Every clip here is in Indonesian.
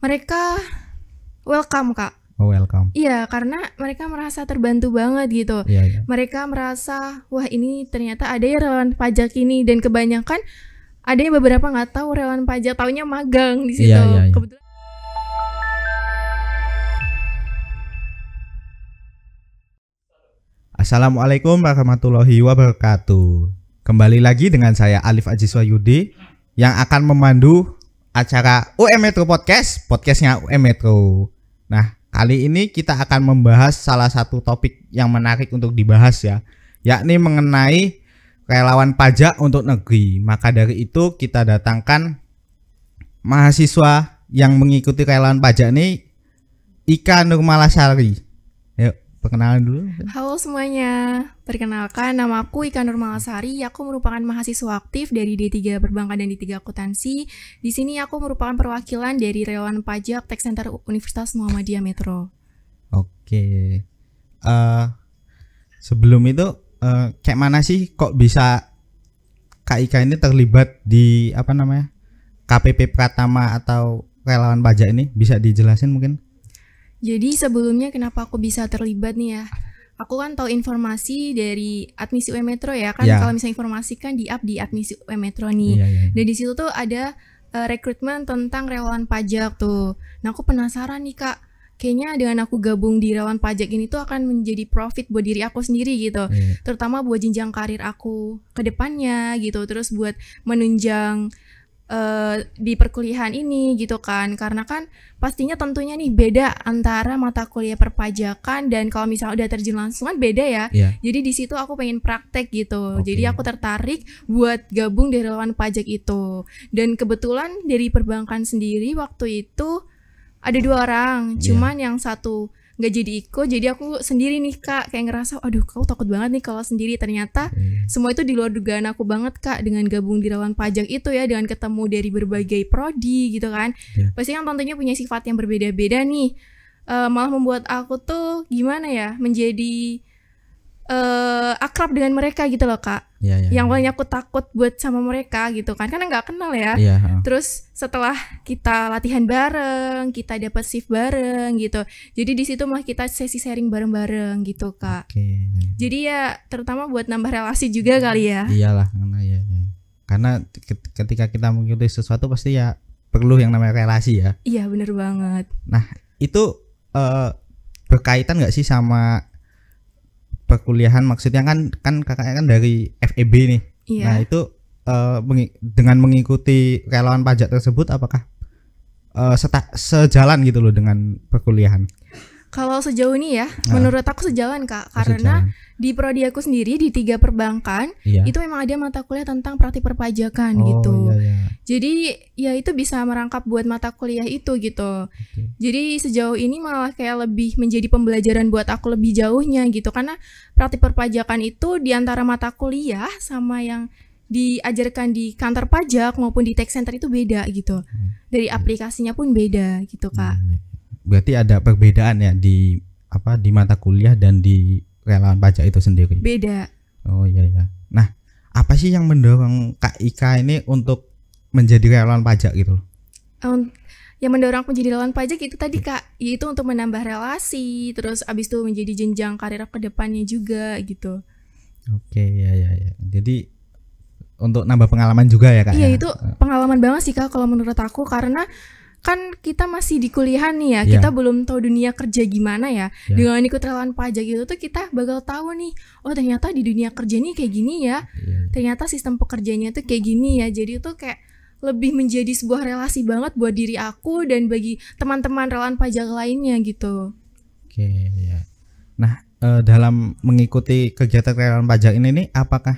mereka welcome kak oh, welcome iya karena mereka merasa terbantu banget gitu yeah, yeah. mereka merasa wah ini ternyata ada ya relawan pajak ini dan kebanyakan ada yang beberapa nggak tahu relawan pajak taunya magang di situ yeah, yeah, yeah. kebetulan Assalamualaikum warahmatullahi wabarakatuh. Kembali lagi dengan saya Alif Ajiswa Yudi yang akan memandu acara UM Metro Podcast, podcastnya UM Metro. Nah, kali ini kita akan membahas salah satu topik yang menarik untuk dibahas ya, yakni mengenai relawan pajak untuk negeri. Maka dari itu kita datangkan mahasiswa yang mengikuti relawan pajak ini Ika Nurmalasari. Perkenalan dulu. Halo semuanya. Perkenalkan, nama aku Ika Nurmalasari. Aku merupakan mahasiswa aktif dari D3 Perbankan dan D3 Akuntansi. Di sini aku merupakan perwakilan dari relawan pajak Tech Center Universitas Muhammadiyah Metro. Oke. Uh, sebelum itu uh, kayak mana sih kok bisa Kak Ika ini terlibat di apa namanya? KPP Pratama atau relawan pajak ini bisa dijelasin mungkin? Jadi sebelumnya kenapa aku bisa terlibat nih ya? Aku kan tahu informasi dari admisi UM Metro ya kan yeah. kalau misalnya informasi kan di up di admisi UM Metro nih. Yeah, yeah. Dan di situ tuh ada uh, rekrutmen tentang relawan pajak tuh. Nah, aku penasaran nih Kak kayaknya dengan aku gabung di relawan pajak ini tuh akan menjadi profit buat diri aku sendiri gitu yeah. terutama buat jenjang karir aku ke depannya gitu terus buat menunjang uh, di perkuliahan ini gitu kan karena kan pastinya tentunya nih beda antara mata kuliah perpajakan dan kalau misalnya udah terjun langsung kan beda ya yeah. jadi di situ aku pengen praktek gitu okay. jadi aku tertarik buat gabung di relawan pajak itu dan kebetulan dari perbankan sendiri waktu itu ada dua orang iya. cuman yang satu nggak jadi ikut, jadi aku sendiri nih kak kayak ngerasa aduh kau takut banget nih kalau sendiri ternyata hmm. semua itu di luar dugaan aku banget kak dengan gabung di rawan pajak itu ya dengan ketemu dari berbagai prodi gitu kan yeah. pasti kan tentunya punya sifat yang berbeda-beda nih uh, malah membuat aku tuh gimana ya menjadi uh, akrab dengan mereka gitu loh kak. ya, ya. yang awalnya aku takut buat sama mereka gitu kan karena nggak kenal ya. Iya, Terus setelah kita latihan bareng, kita dapat shift bareng gitu. Jadi di situ malah kita sesi sharing bareng-bareng gitu kak. Okay. Iya, iya. Jadi ya terutama buat nambah relasi juga kali ya. Iyalah karena ya, ya. karena ketika kita mengikuti sesuatu pasti ya perlu yang namanya relasi ya. Iya bener banget. Nah itu uh, berkaitan nggak sih sama perkuliahan maksudnya kan kan kakaknya kan dari FEB nih. Iya. Nah, itu uh, mengi dengan mengikuti relawan pajak tersebut apakah uh, seta sejalan gitu loh dengan perkuliahan? Kalau sejauh ini ya, nah. menurut aku sejalan kak, karena di prodi aku sendiri di tiga perbankan iya. itu memang ada mata kuliah tentang praktik perpajakan oh, gitu. Iya, iya. Jadi ya itu bisa merangkap buat mata kuliah itu gitu. Okay. Jadi sejauh ini malah kayak lebih menjadi pembelajaran buat aku lebih jauhnya gitu, karena praktik perpajakan itu di antara mata kuliah sama yang diajarkan di kantor pajak maupun di tax center itu beda gitu. Hmm. Dari aplikasinya pun beda gitu kak. Hmm berarti ada perbedaan ya di apa di mata kuliah dan di relawan pajak itu sendiri beda oh iya ya nah apa sih yang mendorong kak Ika ini untuk menjadi relawan pajak gitu um, yang mendorong menjadi relawan pajak itu tadi kak yaitu untuk menambah relasi terus abis itu menjadi jenjang karir ke depannya juga gitu oke ya ya ya jadi untuk nambah pengalaman juga ya kak iya ya? itu pengalaman banget sih kak kalau menurut aku karena kan kita masih di kuliah nih ya, yeah. kita belum tahu dunia kerja gimana ya. Yeah. Dengan ikut relawan pajak itu tuh kita bakal tahu nih, oh ternyata di dunia kerja ini kayak gini ya. Yeah. Ternyata sistem pekerjanya tuh kayak gini ya. Jadi itu kayak lebih menjadi sebuah relasi banget buat diri aku dan bagi teman-teman relawan pajak lainnya gitu. Oke, okay, ya. Nah, eh, dalam mengikuti kegiatan relawan pajak ini nih apakah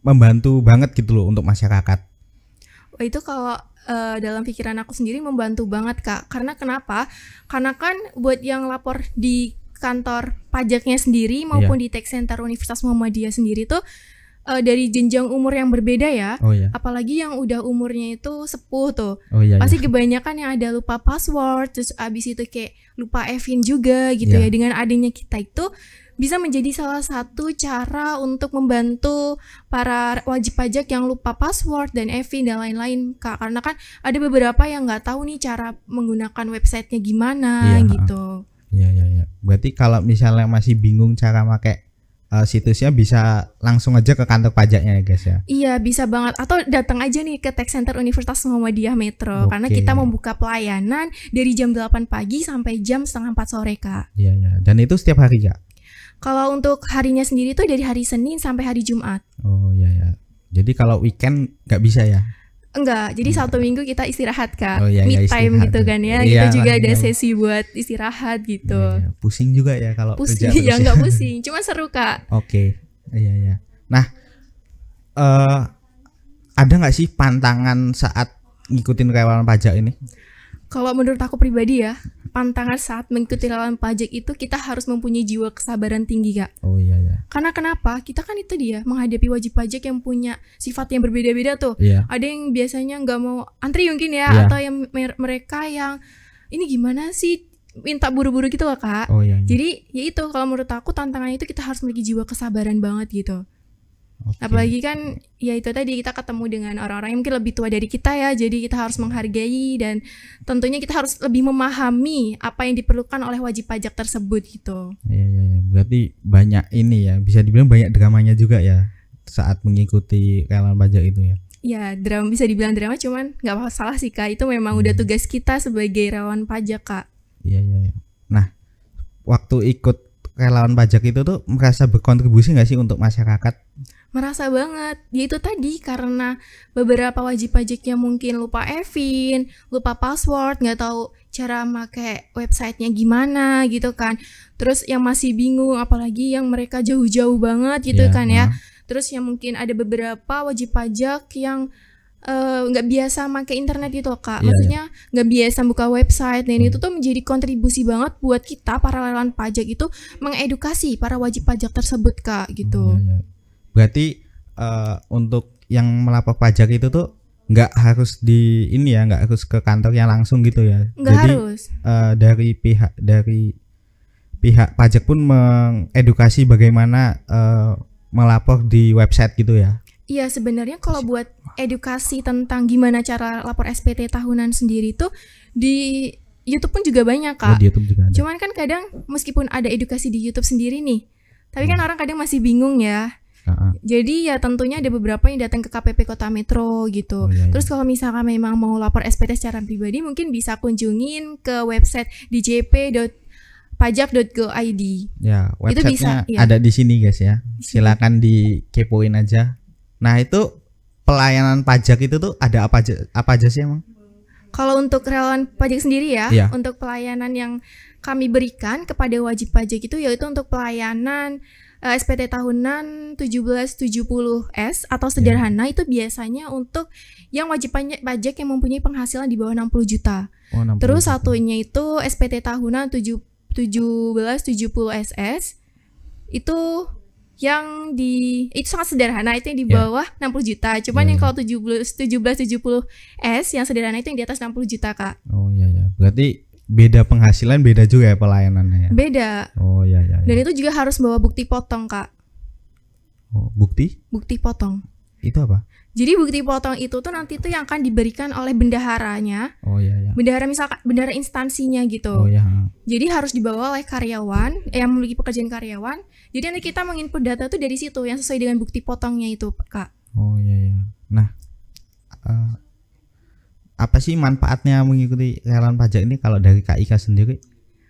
membantu banget gitu loh untuk masyarakat? Oh, itu kalau uh, dalam pikiran aku sendiri membantu banget kak karena kenapa karena kan buat yang lapor di kantor pajaknya sendiri iya. maupun yeah. di tech center Universitas Muhammadiyah sendiri tuh uh, dari jenjang umur yang berbeda ya. Oh, iya. Apalagi yang udah umurnya itu sepuh tuh. Oh, iya, iya. Pasti kebanyakan yang ada lupa password, terus abis itu kayak lupa Evin juga gitu yeah. ya. Dengan adanya kita itu bisa menjadi salah satu cara untuk membantu para wajib pajak yang lupa password dan evi dan lain-lain kak karena kan ada beberapa yang nggak tahu nih cara menggunakan websitenya gimana ya, gitu ya ya ya berarti kalau misalnya masih bingung cara pakai uh, eh, situsnya bisa langsung aja ke kantor pajaknya ya guys ya iya bisa banget atau datang aja nih ke Tech Center Universitas Muhammadiyah Metro okay. karena kita membuka pelayanan dari jam 8 pagi sampai jam setengah 4 sore kak iya iya. dan itu setiap hari kak kalau untuk harinya sendiri tuh dari hari Senin sampai hari Jumat. Oh iya ya. Jadi kalau weekend nggak bisa ya? Enggak, jadi Enggak. Iya. satu Minggu kita istirahat kak, oh, iya, iya mid time gitu kan ya, iya, kita juga ada iya, sesi buat istirahat gitu. Iya, iya. Pusing juga ya kalau pusing, kerja ya, ya nggak pusing, cuma seru kak. Oke, okay. iya iya. Nah, uh, ada nggak sih pantangan saat ngikutin karyawan pajak ini? Kalau menurut aku pribadi ya, pantangan saat mengikuti lawan pajak itu kita harus mempunyai jiwa kesabaran tinggi kak. Oh iya ya. Karena kenapa? Kita kan itu dia menghadapi wajib pajak yang punya sifat yang berbeda-beda tuh. Yeah. Ada yang biasanya nggak mau antri mungkin ya, yeah. atau yang mereka yang ini gimana sih minta buru-buru gitu kak. Oh iya. iya. Jadi ya itu kalau menurut aku tantangannya itu kita harus memiliki jiwa kesabaran banget gitu. Okay. Apalagi kan ya itu tadi kita ketemu dengan orang-orang yang mungkin lebih tua dari kita ya, jadi kita harus menghargai dan tentunya kita harus lebih memahami apa yang diperlukan oleh wajib pajak tersebut gitu. Iya iya ya. berarti banyak ini ya, bisa dibilang banyak dramanya juga ya saat mengikuti relawan pajak itu ya. Ya drama bisa dibilang drama cuman nggak apa salah sih kak itu memang hmm. udah tugas kita sebagai relawan pajak kak. Iya iya. Ya. Nah waktu ikut relawan pajak itu tuh merasa berkontribusi nggak sih untuk masyarakat? Merasa banget. Ya itu tadi karena beberapa wajib pajaknya mungkin lupa Evin, lupa password, nggak tahu cara make websitenya gimana gitu kan. Terus yang masih bingung, apalagi yang mereka jauh-jauh banget gitu yeah, kan ya. Uh. Terus yang mungkin ada beberapa wajib pajak yang Eh, nggak uh, biasa make internet gitu loh kak yeah, iya. maksudnya nggak biasa buka website dan hmm. itu tuh menjadi kontribusi banget buat kita para lelan pajak itu mengedukasi para wajib pajak tersebut kak gitu yeah, iya. berarti uh, untuk yang melapor pajak itu tuh nggak harus di ini ya nggak harus ke kantor yang langsung gitu ya nggak Jadi, harus uh, dari pihak dari pihak pajak pun mengedukasi bagaimana uh, melapor di website gitu ya Iya sebenarnya kalau buat edukasi tentang gimana cara lapor SPT tahunan sendiri itu di YouTube pun juga banyak oh, kak. Oh, di YouTube juga ada. Cuman kan kadang meskipun ada edukasi di YouTube sendiri nih, tapi kan hmm. kan orang kadang masih bingung ya. Jadi ya tentunya ada beberapa yang datang ke KPP Kota Metro gitu. Oh, iya, iya. Terus kalau misalkan memang mau lapor SPT secara pribadi, mungkin bisa kunjungin ke website djp pajak.go.id. Ya, itu bisa, ya. ada di sini guys ya. Silakan dikepoin aja Nah itu pelayanan pajak itu tuh ada apa aja apa aja sih emang? Kalau untuk relawan pajak sendiri ya, ya, untuk pelayanan yang kami berikan kepada wajib pajak itu yaitu untuk pelayanan uh, eh, SPT tahunan 1770S atau iya. sederhana ya. itu biasanya untuk yang wajib pajak yang mempunyai penghasilan di bawah 60 juta. Oh, 60 Terus juta. satunya itu SPT tahunan 7 1770 SS itu yang di itu sangat sederhana itu yang di iya. bawah yeah. 60 juta. Cuman yeah. yang hmm. kalau 17 70 S yang sederhana itu yang di atas 60 juta, Kak. Oh iya ya. Berarti beda penghasilan beda juga ya pelayanannya ya. Beda. Oh iya iya Dan iya. itu juga harus bawa bukti potong, Kak. Oh, bukti? Bukti potong. Itu apa? Jadi bukti potong itu tuh nanti tuh yang akan diberikan oleh bendaharanya. Oh iya iya Bendahara misalkan bendahara instansinya gitu. Oh iya. Jadi harus dibawa oleh karyawan yang memiliki pekerjaan karyawan. Jadi nanti kita menginput data tuh dari situ yang sesuai dengan bukti potongnya itu, Kak. Oh iya iya Nah, uh, apa sih manfaatnya mengikuti relawan pajak ini kalau dari KIK sendiri?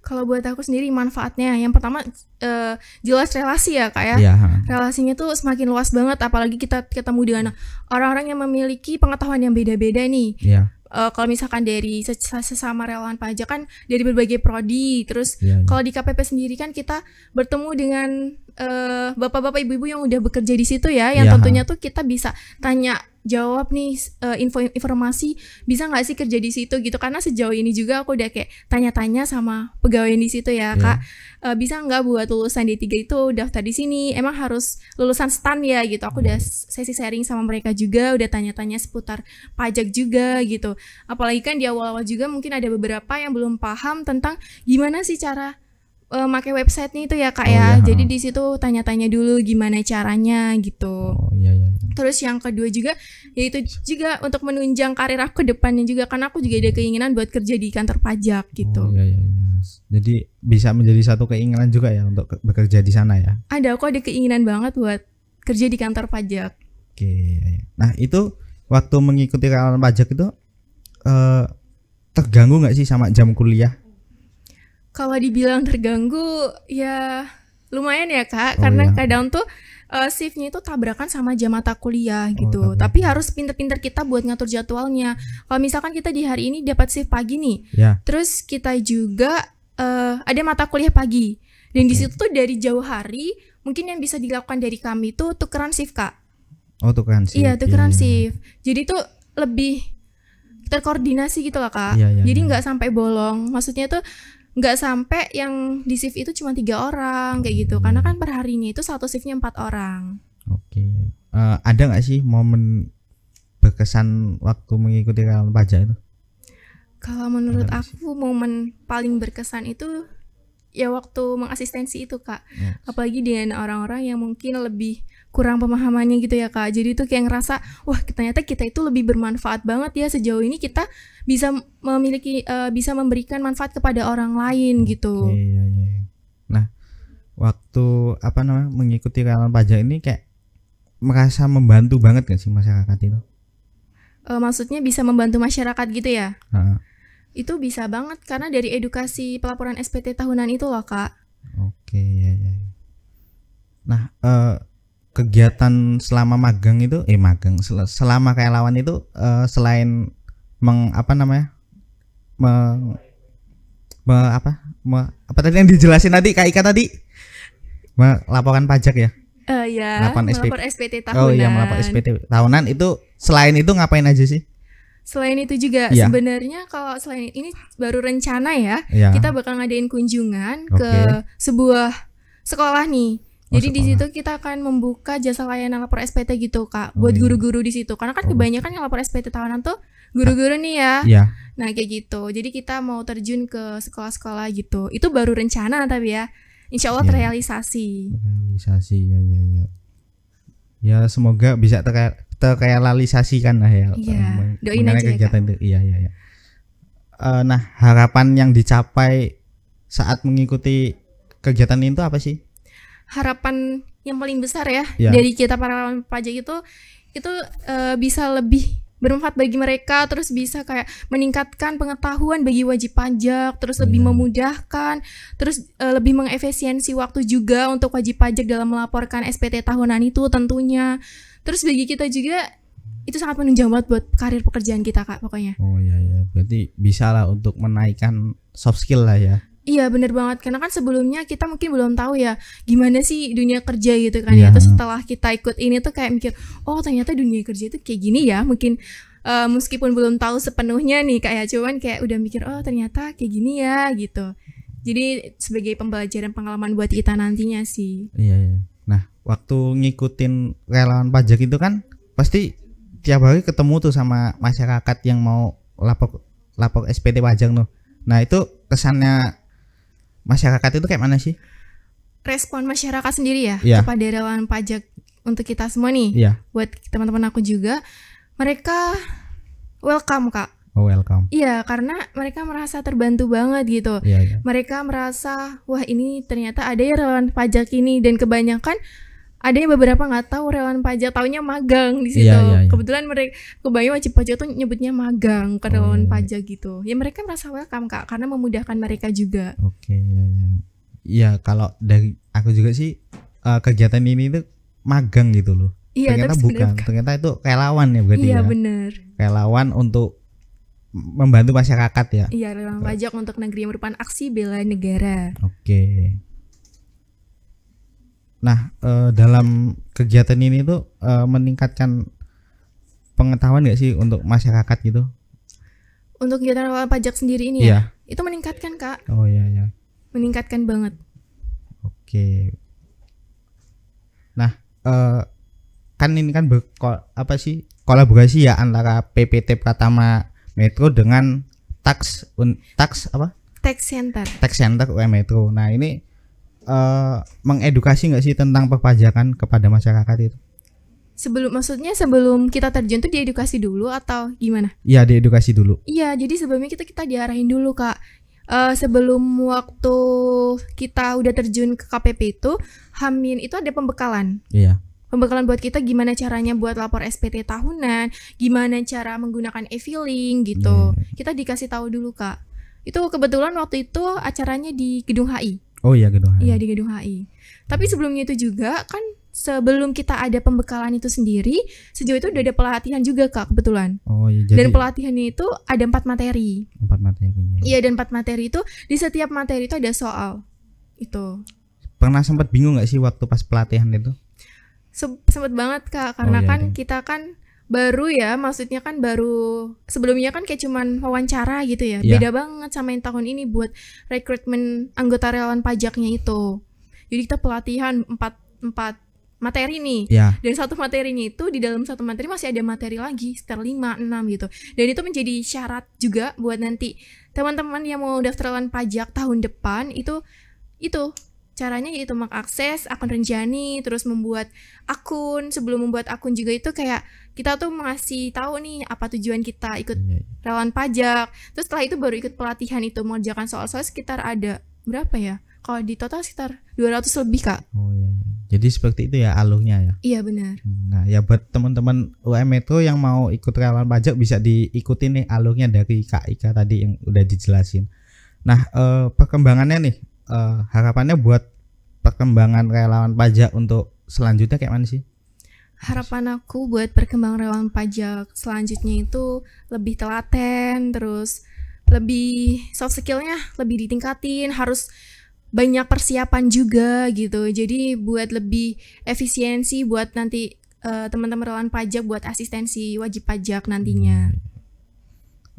Kalau buat aku sendiri manfaatnya yang pertama uh, jelas relasi ya kak ya. iya. Relasinya tuh semakin luas banget apalagi kita ketemu dengan orang-orang yang memiliki pengetahuan yang beda-beda nih. iya uh, kalau misalkan dari sesama relawan pajak kan dari berbagai prodi terus yeah, yeah. kalau di KPP sendiri kan kita bertemu dengan eh, bapak-bapak ibu-ibu yang udah bekerja di situ ya yang yeah. tentunya tuh kita bisa tanya jawab nih uh, info informasi bisa nggak sih kerja di situ gitu karena sejauh ini juga aku udah kayak tanya-tanya sama pegawai di situ ya yeah. kak uh, bisa nggak buat lulusan D3 itu daftar di sini emang harus lulusan stan ya gitu aku udah hmm. sesi sharing sama mereka juga udah tanya-tanya seputar pajak juga gitu apalagi kan di awal-awal juga mungkin ada beberapa yang belum paham tentang gimana sih cara uh, make website nih itu ya kak oh, ya. iya. Jadi di situ tanya-tanya dulu gimana caranya gitu. Oh iya, iya terus yang kedua juga yaitu juga untuk menunjang karir aku ke depannya juga karena aku juga ada keinginan buat kerja di kantor pajak oh, gitu oh, iya, iya, jadi bisa menjadi satu keinginan juga ya untuk bekerja di sana ya ada aku ada keinginan banget buat kerja di kantor pajak oke iya, iya. nah itu waktu mengikuti kantor pajak itu eh, terganggu nggak sih sama jam kuliah kalau dibilang terganggu ya lumayan ya kak oh, karena iya. kadang tuh uh, shiftnya itu tabrakan sama jam mata kuliah oh, gitu. Oh, Tapi harus pinter-pinter kita buat ngatur jadwalnya. Kalau misalkan kita di hari ini dapat shift pagi nih, yeah. terus kita juga uh, ada mata kuliah pagi. Dan okay. di situ tuh dari jauh hari mungkin yang bisa dilakukan dari kami itu tukeran shift kak. Oh tukeran shift. Iya tukeran yeah. Iya, iya. shift. Jadi tuh lebih terkoordinasi gitu lah kak. Yeah, yeah, Jadi iya. nggak yeah. sampai bolong. Maksudnya tuh nggak sampai yang di shift itu cuma tiga orang kayak gitu karena kan perharinya itu satu shiftnya empat orang oke okay. uh, eh, ada nggak sih momen berkesan waktu mengikuti relawan pajak itu kalau menurut ada aku sih? momen paling berkesan itu ya waktu mengasistensi itu kak yes. apalagi dengan orang-orang yang mungkin lebih kurang pemahamannya gitu ya kak jadi itu kayak ngerasa wah ternyata kita itu lebih bermanfaat banget ya sejauh ini kita bisa memiliki uh, bisa memberikan manfaat kepada orang lain hmm, gitu iya, iya, iya, nah waktu apa namanya mengikuti relawan pajak ini kayak merasa membantu banget gak sih masyarakat itu e, maksudnya bisa membantu masyarakat gitu ya ha. itu bisa banget karena dari edukasi pelaporan SPT tahunan itu loh kak oke ya ya nah uh, kegiatan selama magang itu eh magang selama lawan itu uh, selain meng apa namanya meng me, apa me, apa tadi yang dijelasin tadi Kak Ika tadi melaporkan pajak ya Uh, ya, melapor SPT. SPT tahunan. Oh iya, melapor SPT tahunan itu selain itu ngapain aja sih? Selain itu juga ya. sebenarnya kalau selain ini baru rencana ya, ya. kita bakal ngadain kunjungan okay. ke sebuah sekolah nih. Jadi di situ kita akan membuka jasa layanan lapor SPT gitu kak, oh, buat iya. guru-guru di situ. Karena kan oh. kebanyakan yang lapor SPT tahunan tuh guru-guru nih ya. Iya. Nah kayak gitu. Jadi kita mau terjun ke sekolah-sekolah gitu. Itu baru rencana tapi ya. Insya Allah ya. terrealisasi. Terrealisasi ya ya ya. Ya semoga bisa terrealisasi terrealisasikan lah ya. Iya. Doain aja ya, kegiatan ya, Itu. Iya iya iya. Eh, nah harapan yang dicapai saat mengikuti kegiatan ini itu apa sih? harapan yang paling besar ya ya. dari kita para pajak itu itu uh, bisa lebih bermanfaat bagi mereka terus bisa kayak meningkatkan pengetahuan bagi wajib pajak terus lebih memudahkan terus uh, lebih mengefisiensi waktu juga untuk wajib pajak dalam melaporkan SPT tahunan itu tentunya terus bagi kita juga itu sangat menunjang banget buat karir pekerjaan kita kak pokoknya oh iya iya berarti bisa lah untuk menaikkan soft skill lah ya Iya bener banget karena kan sebelumnya kita mungkin belum tahu ya gimana sih dunia kerja gitu kan yeah. ya. Iya. Terus setelah kita ikut ini tuh kayak mikir oh ternyata dunia kerja itu kayak gini ya mungkin uh, meskipun belum tahu sepenuhnya nih kayak ya. cuman kayak udah mikir oh ternyata kayak gini ya gitu. Jadi sebagai pembelajaran pengalaman buat kita nantinya sih. Iya. iya. Nah waktu ngikutin relawan pajak itu kan pasti tiap hari ketemu tuh sama masyarakat yang mau lapor lapor SPT pajak tuh. Nah itu kesannya masyarakat itu kayak mana sih? Respon masyarakat sendiri ya yeah. kepada relawan pajak untuk kita semua nih. Yeah. Buat teman-teman aku juga, mereka welcome kak. Oh, welcome. Iya, karena mereka merasa terbantu banget gitu. Yeah, yeah. Mereka merasa wah ini ternyata ada ya relawan pajak ini dan kebanyakan ada beberapa nggak tahu relawan pajak taunya magang di iya, situ iya, iya, iya. kebetulan mereka kebayang wajib pajak tuh nyebutnya magang ke relawan oh, iya. pajak gitu ya mereka merasa welcome kak karena memudahkan mereka juga oke iya iya iya kalau dari aku juga sih uh, kegiatan ini tuh magang gitu loh iya, ternyata bukan. bukan ternyata itu relawan ya berarti iya ya. bener relawan untuk membantu masyarakat ya iya relawan pajak untuk negeri yang merupakan aksi bela negara oke Nah, uh, dalam kegiatan ini tuh uh, meningkatkan pengetahuan gak sih untuk masyarakat gitu? Untuk kegiatan awal pajak sendiri ini ya? Iya. Itu meningkatkan kak. Oh iya iya. Meningkatkan banget. Oke. Nah, uh, kan ini kan berko apa sih kolaborasi ya antara PPT Pratama Metro dengan Tax un, Tax apa? Tax Center. Tax Center UM Metro. Nah ini uh, mengedukasi nggak sih tentang perpajakan kepada masyarakat itu? Sebelum maksudnya sebelum kita terjun tuh diedukasi dulu atau gimana? Iya, diedukasi dulu. Iya, jadi sebelumnya kita kita diarahin dulu, Kak. Uh, sebelum waktu kita udah terjun ke KPP itu, Hamin itu ada pembekalan. Iya pembekalan buat kita gimana caranya buat lapor SPT tahunan, gimana cara menggunakan e-filing gitu. Yeah. Kita dikasih tahu dulu, Kak. Itu kebetulan waktu itu acaranya di Gedung HI. Oh iya gedung HI. Iya di gedung HI. Tapi sebelumnya itu juga kan sebelum kita ada pembekalan itu sendiri, sejauh itu udah ada pelatihan juga kak kebetulan. Oh iya. Jadi... Dan pelatihannya itu ada empat materi. Empat materi. Iya ya, dan empat materi itu di setiap materi itu ada soal itu. Pernah sempat bingung nggak sih waktu pas pelatihan itu? Se sempat banget kak karena oh, iya, kan iya. kita kan baru ya maksudnya kan baru sebelumnya kan kayak cuman wawancara gitu ya yeah. beda banget sama yang tahun ini buat rekrutmen anggota relawan pajaknya itu jadi kita pelatihan empat empat materi nih yeah. dan satu materinya itu di dalam satu materi masih ada materi lagi sekitar lima enam gitu dan itu menjadi syarat juga buat nanti teman-teman yang mau daftar relawan pajak tahun depan itu itu caranya yaitu mengakses akun Renjani terus membuat akun sebelum membuat akun juga itu kayak kita tuh ngasih tahu nih apa tujuan kita ikut iya, iya. relawan pajak terus setelah itu baru ikut pelatihan itu mengerjakan soal-soal sekitar ada berapa ya kalau di total sekitar 200 lebih kak oh iya, iya jadi seperti itu ya alurnya ya iya benar hmm, nah ya buat teman-teman UM Metro yang mau ikut relawan pajak bisa diikuti nih alurnya dari Kak Ika tadi yang udah dijelasin nah eh, perkembangannya nih uh, harapannya buat perkembangan relawan pajak untuk selanjutnya kayak mana sih? Harapan aku buat perkembangan relawan pajak selanjutnya itu lebih telaten, terus lebih soft skillnya lebih ditingkatin, harus banyak persiapan juga gitu. Jadi buat lebih efisiensi buat nanti uh, teman-teman relawan pajak buat asistensi wajib pajak nantinya. Hmm.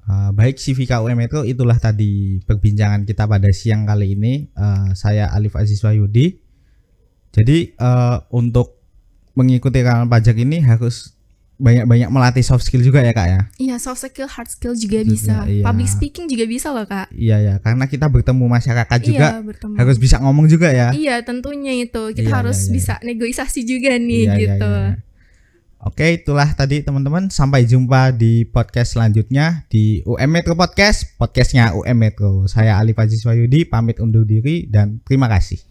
Uh, baik CVK UM itu itulah tadi perbincangan kita pada siang kali ini. Uh, saya Alif Aziz Wahyudi. Jadi uh, untuk mengikuti kanal pajak ini harus banyak-banyak melatih soft skill juga ya kak ya? Iya soft skill, hard skill juga, juga bisa. Iya. Public speaking juga bisa loh kak. Iya ya karena kita bertemu masyarakat juga iya, bertemu. harus bisa ngomong juga ya. Iya tentunya itu kita iya, harus iya, iya. iya. bisa negosiasi juga nih iya, iya gitu. Iya, iya. Oke, itulah tadi teman-teman. Sampai jumpa di podcast selanjutnya di UM Metro Podcast, podcastnya UM Metro. Saya Ali Fajis Wahyudi, pamit undur diri dan terima kasih.